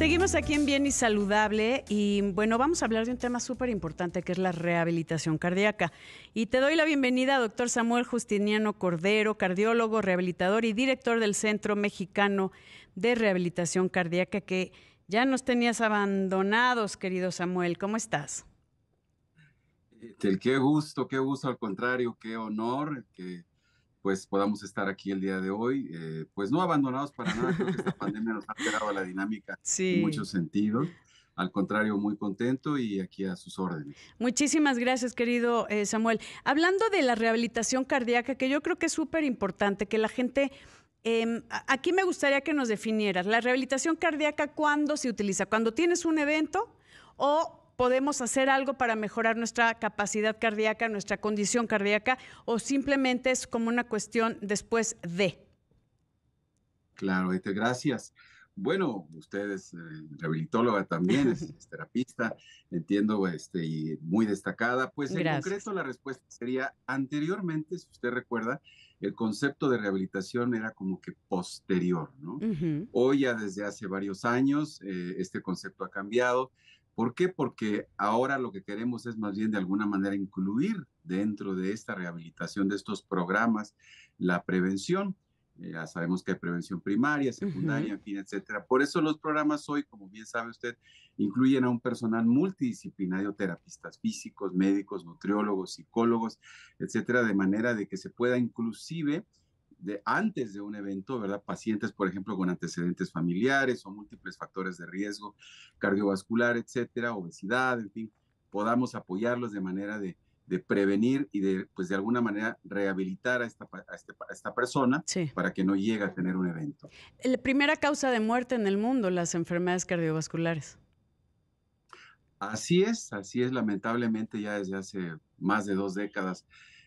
Seguimos aquí en Bien y Saludable y bueno, vamos a hablar de un tema súper importante que es la rehabilitación cardíaca. Y te doy la bienvenida, doctor Samuel Justiniano Cordero, cardiólogo, rehabilitador y director del Centro Mexicano de Rehabilitación Cardíaca, que ya nos tenías abandonados, querido Samuel. ¿Cómo estás? Este, qué gusto, qué gusto, al contrario, qué honor que pues podamos estar aquí el día de hoy, eh, pues no abandonados para nada, esta pandemia nos ha alterado la dinámica en muchos sentidos. Al contrario, muy contento y aquí a sus órdenes. Muchísimas gracias, querido eh, Samuel. Hablando de la rehabilitación cardíaca, que yo creo que es súper importante, que la gente... Em, aquí me gustaría que nos definieras, la rehabilitación cardíaca, ¿cuándo se utiliza? ¿Cuando tienes un evento o podemos hacer algo para mejorar nuestra capacidad cardíaca, nuestra condición cardíaca, o simplemente es como una cuestión después de. Claro, gracias. Bueno, usted es eh, rehabilitóloga también, es, terapista, entiendo, este, y muy destacada. Pues en concreto la respuesta sería, anteriormente, si usted recuerda, el concepto de rehabilitación era como que posterior, ¿no? Hoy ya desde hace varios años eh, este concepto ha cambiado. ¿Por qué? Porque ahora lo que queremos es más bien de alguna manera incluir dentro de esta rehabilitación de estos programas la prevención. Eh, ya sabemos que hay prevención primaria, secundaria, fin, etcétera. Por eso los programas hoy, como bien sabe usted, incluyen a un personal multidisciplinario, terapistas físicos, médicos, nutriólogos, psicólogos, etcétera, de manera de que se pueda inclusive antes de un evento, ¿verdad? Pacientes, por ejemplo, con antecedentes familiares o múltiples factores de riesgo cardiovascular, etcétera, obesidad, en fin, podamos apoyarlos de manera de, prevenir y de, pues de alguna manera, rehabilitar a esta, este, esta persona para que no llegue a tener un evento. La primera causa de muerte en el mundo, las enfermedades cardiovasculares. Así es, así es, lamentablemente ya desde hace más de dos décadas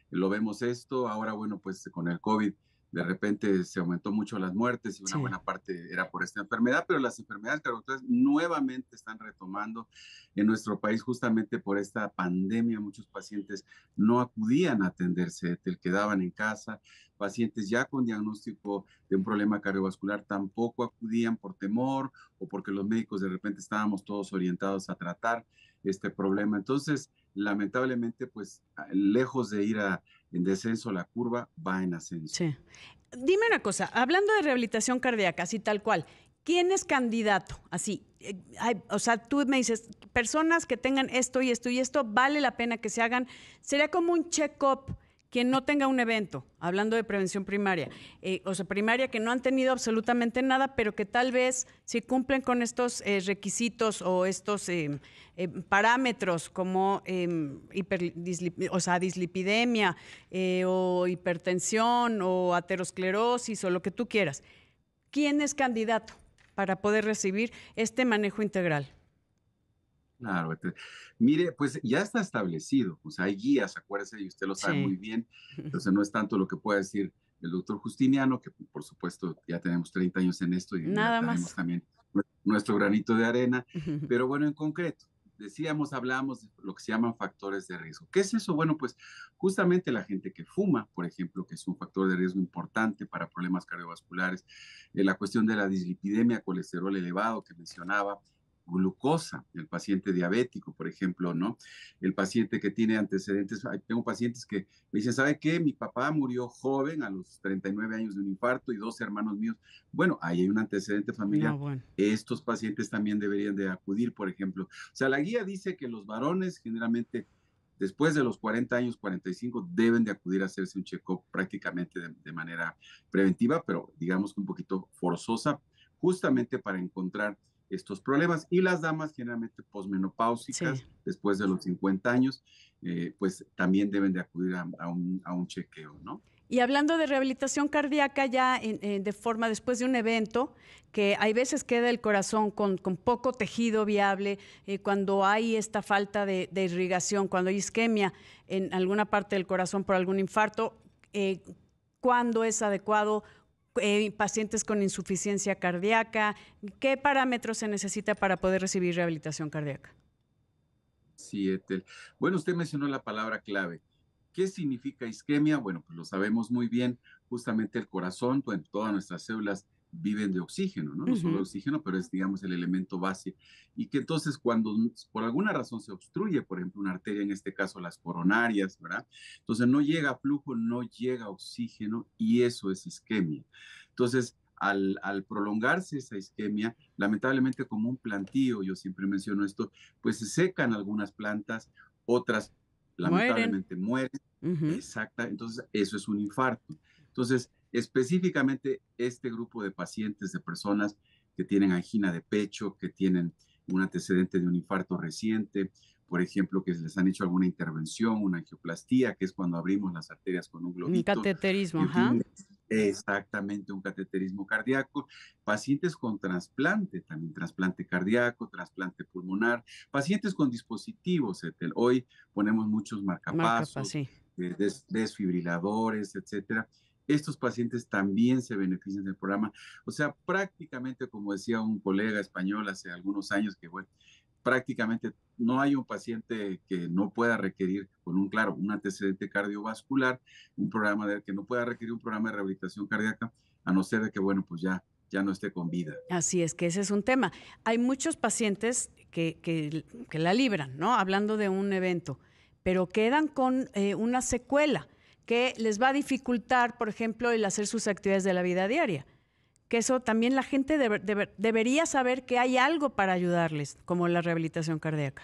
lo vemos esto. Ahora, bueno, pues con el COVID de repente se aumentó mucho las muertes y una buena parte era por esta enfermedad, pero las enfermedades cardiovasculares nuevamente están retomando en nuestro país justamente por esta pandemia. Muchos pacientes no acudían a atenderse, el quedaban en casa, pacientes ya con diagnóstico de un problema cardiovascular tampoco acudían por temor o porque los médicos de repente estábamos todos orientados a tratar este problema. Entonces, lamentablemente, pues lejos de ir a en descenso, la curva va en ascenso. Sí. Dime una cosa, hablando de rehabilitación cardíaca, así tal cual, ¿quién es candidato? Así, eh, o sea, tú me dices, personas que tengan esto y esto y esto, vale la pena que se hagan. Sería como un check-up quien no tenga un evento, hablando de prevención primaria, eh, o sea, primaria que no han tenido absolutamente nada, pero que tal vez si cumplen con estos eh, requisitos o estos eh, parámetros como em, dislipidemia o hipertensión o aterosclerosis o lo que tú quieras, ¿quién es candidato para poder recibir este manejo integral? Claro, mire, pues ya está establecido, o sea, hay guías, acuérdese, y usted lo sabe muy bien, entonces no es tanto lo que puede decir el doctor Justiniano, que por supuesto ya tenemos 30 años en esto y tenemos también nuestro granito de arena, pero bueno, en concreto, decíamos, hablamos de lo que se llaman factores de riesgo. ¿Qué es eso? Bueno, pues justamente la gente que fuma, por ejemplo, que es un factor de riesgo importante para problemas cardiovasculares, eh, la cuestión de la dislipidemia, colesterol elevado que mencionaba, glucosa, el paciente diabético, por ejemplo, ¿no? El paciente que tiene antecedentes, tengo pacientes que me dicen, ¿sabe qué? Mi papá murió joven a los 39 años de un infarto y dos hermanos míos. Bueno, ahí hay un antecedente familiar. Estos pacientes también deberían de acudir, por ejemplo. O sea, la guía dice que los varones generalmente después de los 40 años, 45, deben de acudir a hacerse un check-up prácticamente de, manera preventiva, pero digamos un poquito forzosa, justamente para encontrar estos problemas. Y las damas generalmente posmenopáusicas, después de los 50 años, eh, pues también deben de acudir a, un, a, un, chequeo, ¿no? Y hablando de rehabilitación cardíaca ya de forma después de un evento, que hay veces queda el corazón con, poco tejido viable, eh, cuando hay esta falta de, irrigación, cuando hay isquemia en alguna parte del corazón por algún infarto, cuando eh, ¿cuándo es adecuado eh, pacientes con insuficiencia cardíaca? ¿Qué parámetros se necesita para poder recibir rehabilitación cardíaca? Sí, Bueno, usted mencionó la palabra clave. ¿Qué significa isquemia? Bueno, pues lo sabemos muy bien. Justamente el corazón, todas nuestras células viven de oxígeno, ¿no? No solo oxígeno, pero es, digamos, el elemento base. Y que entonces cuando por alguna razón se obstruye, por ejemplo, una arteria, en este caso las coronarias, ¿verdad? Entonces no llega flujo, no llega oxígeno y eso es isquemia. Entonces, al, prolongarse esa isquemia, lamentablemente como un plantío, yo siempre menciono esto, pues se secan algunas plantas, otras lamentablemente mueren. Exacta, entonces eso es un infarto. Entonces, específicamente este grupo de pacientes, de personas que tienen angina de pecho, que tienen un antecedente de un infarto reciente, por ejemplo, que les han hecho alguna intervención, una angioplastía, que es cuando abrimos las arterias con un globito. cateterismo, Exactamente, un cateterismo cardíaco. Pacientes con trasplante, también trasplante cardíaco, trasplante pulmonar, pacientes con dispositivos, Etel. Hoy ponemos muchos pues, marcapasos, eh, desfibriladores, etcétera estos pacientes también se benefician del programa. O sea, prácticamente, como decía un colega español hace algunos años, que bueno, prácticamente no hay un paciente que no pueda requerir, con un claro, un antecedente cardiovascular, un programa de, que no pueda requerir un programa de rehabilitación cardíaca, a no ser de que, bueno, pues ya ya no esté con vida. Así es que ese es un tema. Hay muchos pacientes que, la libran, ¿no? Hablando de un evento, pero quedan con eh, una secuela que les va a dificultar, por ejemplo, el hacer sus actividades de la vida diaria. Que eso también la gente debería saber que hay algo para ayudarles, como la rehabilitación cardíaca.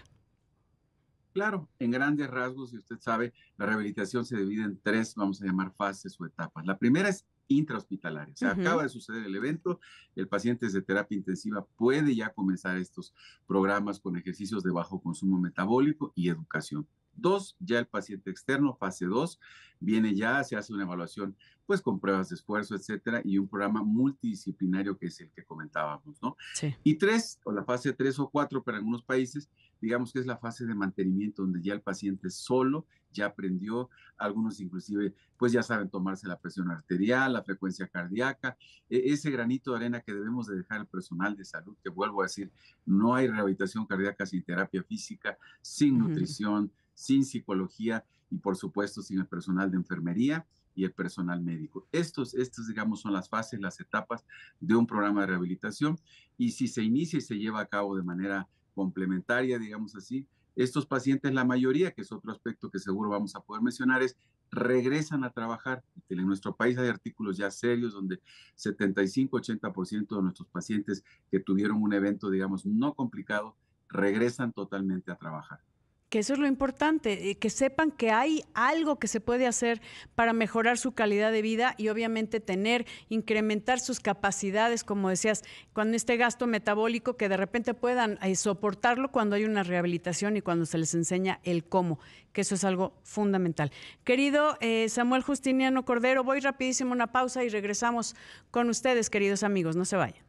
Claro, en grandes rasgos, si usted sabe, la rehabilitación se divide en tres, vamos a llamar fases o etapas. La primera es intrahospitalaria, o sea, acaba de suceder el evento, el paciente de terapia intensiva puede ya comenzar estos programas con ejercicios de bajo consumo metabólico y educación dos, ya el paciente externo, fase dos, viene ya, se hace una evaluación, pues con pruebas de esfuerzo, etcétera, y un programa multidisciplinario que es el que comentábamos, ¿no? Sí. Y tres, o la fase tres o cuatro para algunos países, digamos que es la fase de mantenimiento, donde ya el paciente solo ya aprendió, algunos inclusive, pues ya saben tomarse la presión arterial, la frecuencia cardíaca, e, ese granito de arena que debemos de dejar al personal de salud, que vuelvo a decir, no hay rehabilitación cardíaca sin terapia física, sin nutrición, sin psicología y por supuesto sin el personal de enfermería y el personal médico. Estos, estos, digamos, son las fases, las etapas de un programa de rehabilitación y si se inicia y se lleva a cabo de manera complementaria, digamos así, estos pacientes, la mayoría, que es otro aspecto que seguro vamos a poder mencionar, es regresan a trabajar. En nuestro país hay artículos ya serios donde 75-80% de nuestros pacientes que tuvieron un evento, digamos, no complicado, regresan totalmente a trabajar que eso es lo importante, eh, que sepan que hay algo que se puede hacer para mejorar su calidad de vida y obviamente tener, incrementar sus capacidades, como decías, cuando este gasto metabólico que de repente puedan eh, soportarlo cuando hay una rehabilitación y cuando se les enseña el cómo, que eso es algo fundamental. Querido eh, Samuel Justiniano Cordero, voy rapidísimo una pausa y regresamos con ustedes, queridos amigos, no se vayan.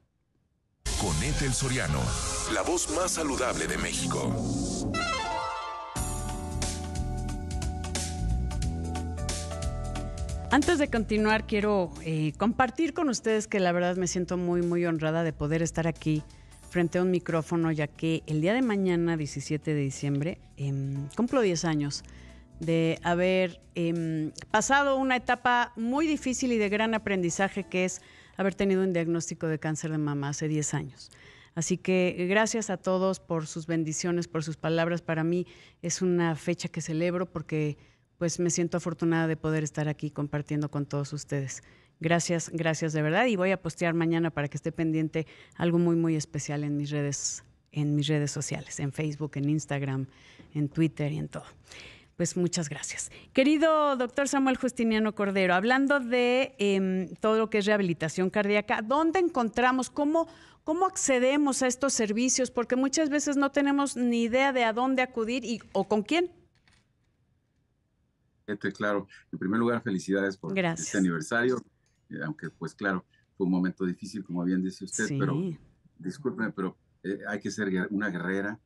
Con el Soriano, la voz más saludable de México. Antes de continuar, quiero eh, compartir con ustedes que la verdad me siento muy, muy honrada de poder estar aquí frente a un micrófono, ya que el día de mañana, 17 de diciembre, em, cumplo 10 años de haber em, pasado una etapa muy difícil y de gran aprendizaje, que es haber tenido un diagnóstico de cáncer de mama hace 10 años. Así que gracias a todos por sus bendiciones, por sus palabras. Para mí es una fecha que celebro porque pues me siento afortunada de poder estar aquí compartiendo con todos ustedes. Gracias, gracias de verdad. Y voy a postear mañana para que esté pendiente algo muy, muy especial en mis redes, en mis redes sociales, en Facebook, en Instagram, en Twitter y en todo. Pues muchas gracias. Querido doctor Samuel Justiniano Cordero, hablando de em, todo lo que es rehabilitación cardíaca, ¿dónde encontramos, cómo, cómo accedemos a estos servicios? Porque muchas veces no tenemos ni idea de a dónde acudir y, o con quién. Este, claro, en primer lugar, felicidades por este aniversario, eh, aunque pues claro, fue un momento difícil, como bien dice usted, sí. pero discúlpeme, pero eh, hay que ser una guerrera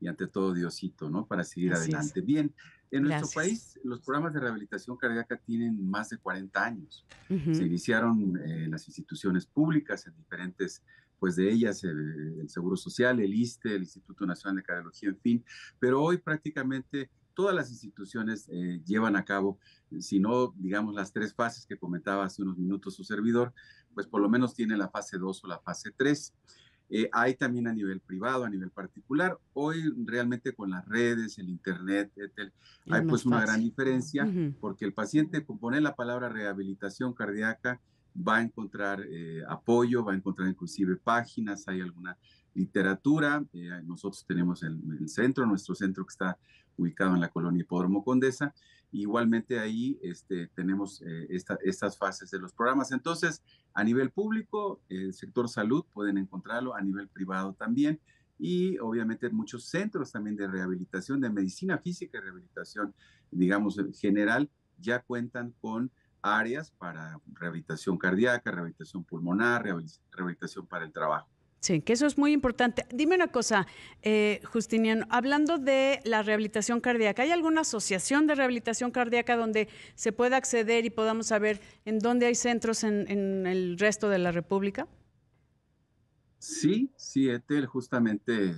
y ante todo Diosito, ¿no? Para seguir adelante. Bien, en nuestro país los programas de rehabilitación cardíaca tienen más de 40 años. Se iniciaron en eh, las instituciones públicas, en diferentes, pues de ellas, el, el Seguro Social, el ISTE, el Instituto Nacional de Cardiología, en fin, pero hoy prácticamente todas las instituciones eh, llevan a cabo, si no, digamos, las tres fases que comentaba hace unos minutos su servidor, pues por lo menos tiene la fase 2 o la fase 3. Eh, hay también a nivel privado, a nivel particular. Hoy realmente con las redes, el Internet, hay pues una gran diferencia porque el paciente poner la palabra rehabilitación cardíaca, va a encontrar eh, apoyo, va a encontrar inclusive páginas, hay alguna literatura. nosotros tenemos el, centro, nuestro centro que está ubicado en la colonia Hipódromo Condesa. Igualmente ahí este, tenemos eh, estas fases de los programas. Entonces, a nivel público, el sector salud pueden encontrarlo, a nivel privado también, y obviamente muchos centros también de rehabilitación, de medicina física y rehabilitación, digamos, en general, ya cuentan con áreas para rehabilitación cardíaca, rehabilitación pulmonar, rehabilitación para el trabajo. Sí, que eso es muy importante. Dime una cosa, eh, Justiniano, hablando de la rehabilitación cardíaca, ¿hay alguna asociación de rehabilitación cardíaca donde se pueda acceder y podamos saber en dónde hay centros en, el resto de la República? Sí, sí, Etel, justamente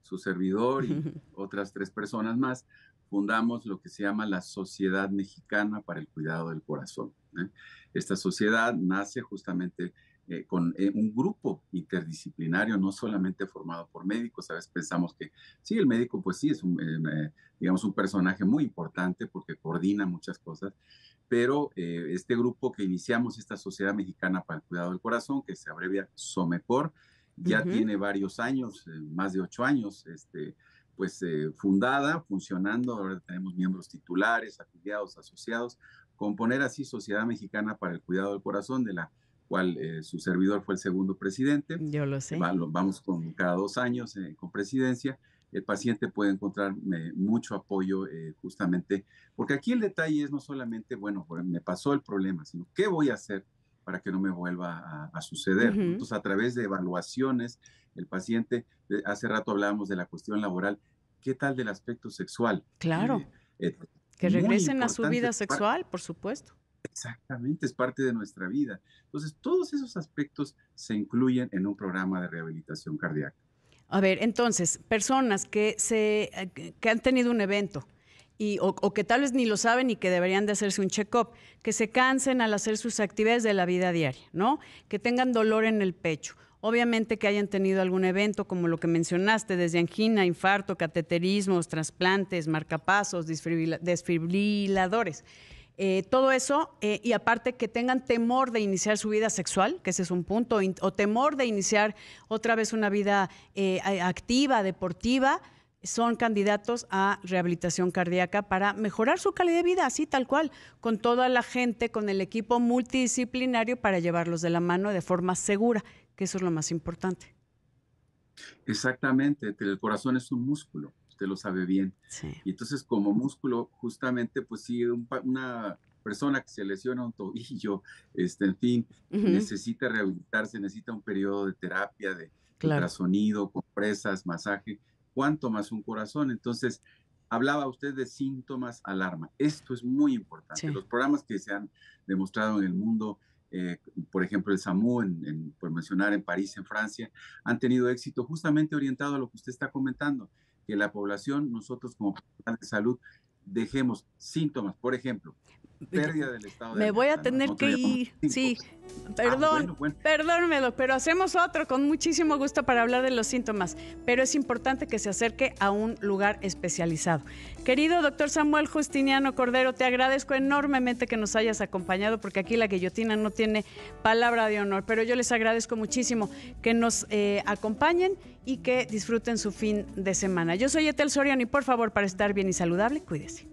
su servidor y otras tres personas más, fundamos lo que se llama la Sociedad Mexicana para el Cuidado del Corazón. ¿eh? Esta sociedad nace justamente eh, con eh, un grupo interdisciplinario, no solamente formado por médicos. A veces pensamos que sí, el médico pues sí es un, eh, digamos, un personaje muy importante porque coordina muchas cosas, pero este grupo que iniciamos, esta Sociedad Mexicana para el Cuidado del Corazón, que se abrevia SOMECOR, ya tiene varios años, más de ocho años, este, pues fundada, funcionando, ahora tenemos miembros titulares, afiliados, asociados, componer así Sociedad Mexicana para el Cuidado del Corazón de la cual eh, su servidor fue el segundo presidente. Yo lo sé. vamos con cada dos años eh, con presidencia. El paciente puede encontrar eh, mucho apoyo justamente, porque aquí el detalle es no solamente, bueno, me pasó el problema, sino qué voy a hacer para que no me vuelva a, suceder. Entonces, a través de evaluaciones, el paciente, hace rato hablábamos de la cuestión laboral, ¿qué tal del aspecto sexual? Claro. que regresen a su vida sexual, por supuesto. Exactamente, es parte de nuestra vida. Entonces, todos esos aspectos se incluyen en un programa de rehabilitación cardíaca. A ver, entonces, personas que, se, eh, que han tenido un evento y, o, que tal vez ni lo saben y que deberían de hacerse un check-up, que se cansen al hacer sus actividades de la vida diaria, ¿no? Que tengan dolor en el pecho. Obviamente que hayan tenido algún evento como lo que mencionaste, desde angina, infarto, cateterismos, trasplantes, marcapasos, desfibriladores eh, todo eso, eh, y aparte que tengan temor de iniciar su vida sexual, que ese es un punto, o temor de iniciar otra vez una vida eh, activa, deportiva, son candidatos a rehabilitación cardíaca para mejorar su calidad de vida, así tal cual, con toda la gente, con el equipo multidisciplinario para llevarlos de la mano de forma segura, que eso es lo más importante. Exactamente, el corazón es un músculo usted lo sabe bien. Y entonces como músculo, justamente, pues si una persona que se lesiona un tobillo, este, en fin, necesita rehabilitarse, necesita un periodo de terapia, de ultrasonido, compresas, masaje, cuanto más un corazón. Entonces, hablaba usted de síntomas alarma. Esto es muy importante. Los programas que se han demostrado en el mundo, eh, por ejemplo, el SAMU, por mencionar en París, en Francia, han tenido éxito justamente orientado a lo que usted está comentando que la población, nosotros como personal de salud, dejemos síntomas, por ejemplo, pérdida del estado de Me voy a tener que ir, sí. Ah, Perdón, perdónmelo, pero hacemos otro con muchísimo gusto para hablar de los síntomas, pero es importante que se acerque a un lugar especializado. Querido doctor Samuel Justiniano Cordero, te agradezco enormemente que nos hayas acompañado, porque aquí la guillotina no tiene palabra de honor, pero yo les agradezco muchísimo que nos eh, acompañen y que disfruten su fin de semana. Yo soy Etel Soriano y por favor, para estar bien y saludable, cuídese.